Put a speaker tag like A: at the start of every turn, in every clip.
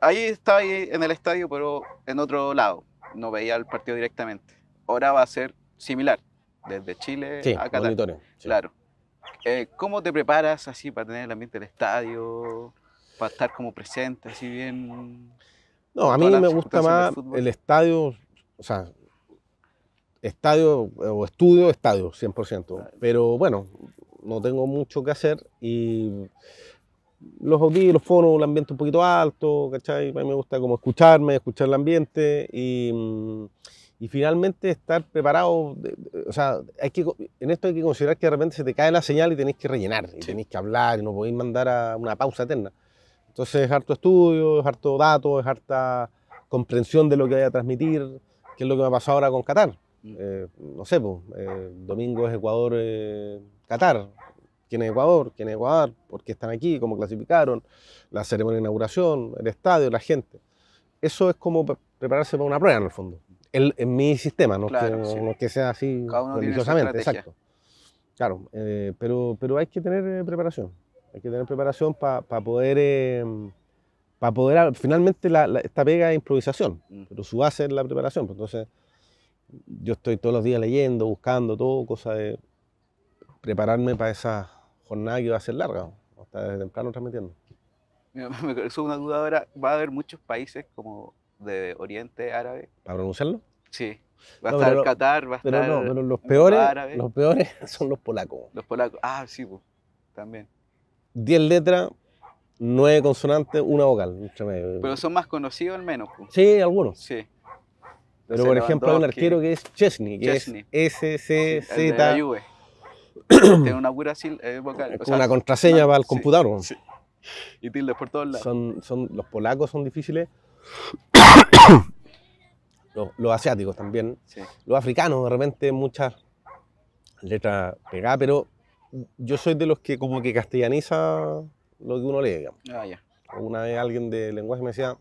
A: ahí estaba en el estadio, pero en otro lado. No veía el partido directamente. Ahora va a ser similar, desde Chile a Qatar. Claro. Eh, ¿Cómo te preparas así para tener el ambiente del estadio, para estar como presente, así bien?
B: No, a mí me gusta más el estadio, o sea, estadio eh, o estudio, estadio, 100%. Pero bueno, no tengo mucho que hacer y los audios, los fonos, el ambiente un poquito alto, ¿cachai? A mí me gusta como escucharme, escuchar el ambiente y, mm, y finalmente estar preparado. o sea, que, en esto hay que considerar que de repente se te cae la señal y tenéis que rellenar, y tenéis que hablar y no podéis mandar a una pausa eterna. Entonces es harto estudio, es harto datos, es harta comprensión de lo que voy a transmitir, que es lo que me ha pasado ahora con Qatar. Mm. Eh, no sé, eh, domingo es Ecuador-Qatar. Eh, quién es Ecuador, quién es Ecuador, por qué están aquí, cómo clasificaron, la ceremonia de inauguración, el estadio, la gente. Eso es como prepararse para una prueba en el fondo. en mi sistema, no, que, sea así religiosamente, exacto. Claro, eh, pero, pero hay que tener eh, preparación. Hay que tener preparación para poder. Em, para poder. Ah, finalmente, esta pega es improvisación, mm. pero su base es la preparación. Pues entonces, yo estoy todos los días leyendo, buscando todo, cosa de prepararme para esa jornada que va a ser larga, hasta desde temprano transmitiendo.
A: Es una duda ahora, ¿va a haber muchos países como de Oriente Árabe? ¿Para pronunciarlo? Sí. Va a estar Qatar, va a pero No, pero los peores, los peores
B: son los polacos.
A: Los polacos, ah, sí, pues, también.
B: Diez letras, nueve consonantes, una vocal, Pero
A: son más conocidos al menos. Pues.
B: Sí, algunos.
A: Sí. Pero por ejemplo, hay un arquero
B: que es Chesney, que es
A: S-C-Z. Eh, es una
B: contraseña para el computador.
A: Y tildes por todos lados.
B: Son, los polacos son difíciles. los, asiáticos también. Los africanos, de repente, muchas letras pegadas, pero yo soy de los que como que castellaniza lo que uno lee, ah, Una vez alguien de lenguaje me decía,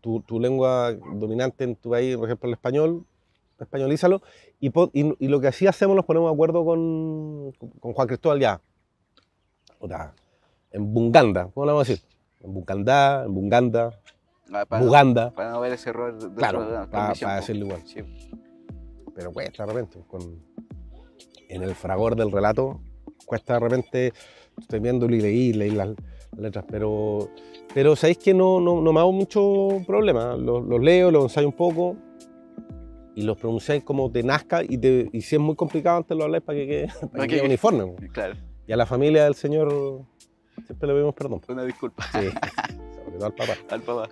B: tu, tu lengua dominante en tu país, por ejemplo, el español, españolízalo, y, y, lo que así hacemos nos ponemos de acuerdo con, Juan Cristóbal ya, o sea, en Bunganda, ¿cómo lo vamos a decir? En Bunganda, en ah, Buganda. para
A: no ver ese error. De claro, para, para, pues. decirlo
B: igual. Pero cuesta de repente, con, en el fragor del relato, cuesta de repente, estoy viendo y leí, leí las letras, pero, pero sabéis que no, no, me hago mucho problema. los, leo, los ensayo un poco y los pronunciáis como de nazca y, si es muy complicado antes lo habláis para que quede, uniforme. Y a la familia del señor siempre le pedimos perdón. Una disculpa. Sí, Al papá.